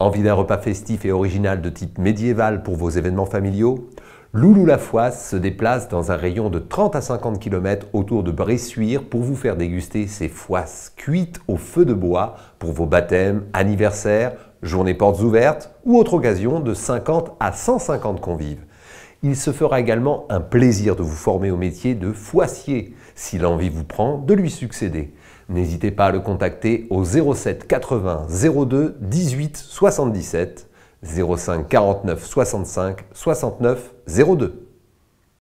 Envie d'un repas festif et original de type médiéval pour vos événements familiaux Loulou la Lafoisse se déplace dans un rayon de 30 à 50 km autour de Bressuire pour vous faire déguster ses foisses cuites au feu de bois pour vos baptêmes, anniversaires, journées portes ouvertes ou autre occasion de 50 à 150 convives. Il se fera également un plaisir de vous former au métier de foissier si l'envie vous prend de lui succéder. N'hésitez pas à le contacter au 07 80 02 18 77 05 49 65 69 02.